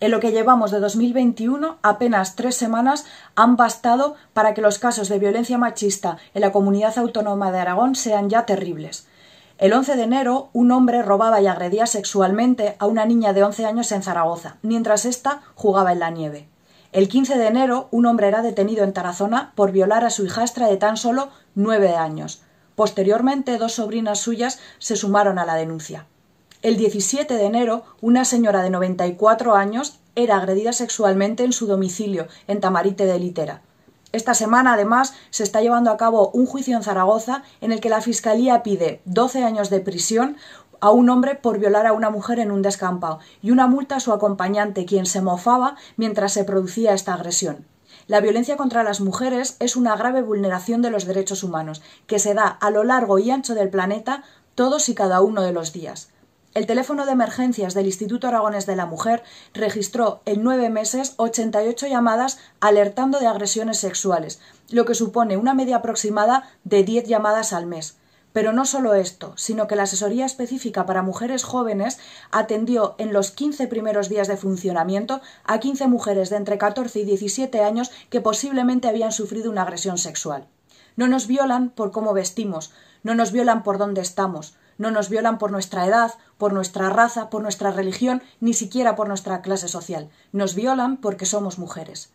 En lo que llevamos de 2021, apenas tres semanas han bastado para que los casos de violencia machista en la comunidad autónoma de Aragón sean ya terribles. El 11 de enero, un hombre robaba y agredía sexualmente a una niña de 11 años en Zaragoza, mientras ésta jugaba en la nieve. El 15 de enero, un hombre era detenido en Tarazona por violar a su hijastra de tan solo nueve años. Posteriormente, dos sobrinas suyas se sumaron a la denuncia. El 17 de enero, una señora de 94 años era agredida sexualmente en su domicilio, en Tamarite de Litera. Esta semana, además, se está llevando a cabo un juicio en Zaragoza en el que la Fiscalía pide 12 años de prisión a un hombre por violar a una mujer en un descampado y una multa a su acompañante, quien se mofaba mientras se producía esta agresión. La violencia contra las mujeres es una grave vulneración de los derechos humanos, que se da a lo largo y ancho del planeta todos y cada uno de los días. El teléfono de emergencias del Instituto Aragones de la Mujer registró en nueve meses 88 llamadas alertando de agresiones sexuales, lo que supone una media aproximada de 10 llamadas al mes. Pero no solo esto, sino que la asesoría específica para mujeres jóvenes atendió en los 15 primeros días de funcionamiento a 15 mujeres de entre 14 y 17 años que posiblemente habían sufrido una agresión sexual. No nos violan por cómo vestimos, no nos violan por dónde estamos, no nos violan por nuestra edad, por nuestra raza, por nuestra religión, ni siquiera por nuestra clase social. Nos violan porque somos mujeres.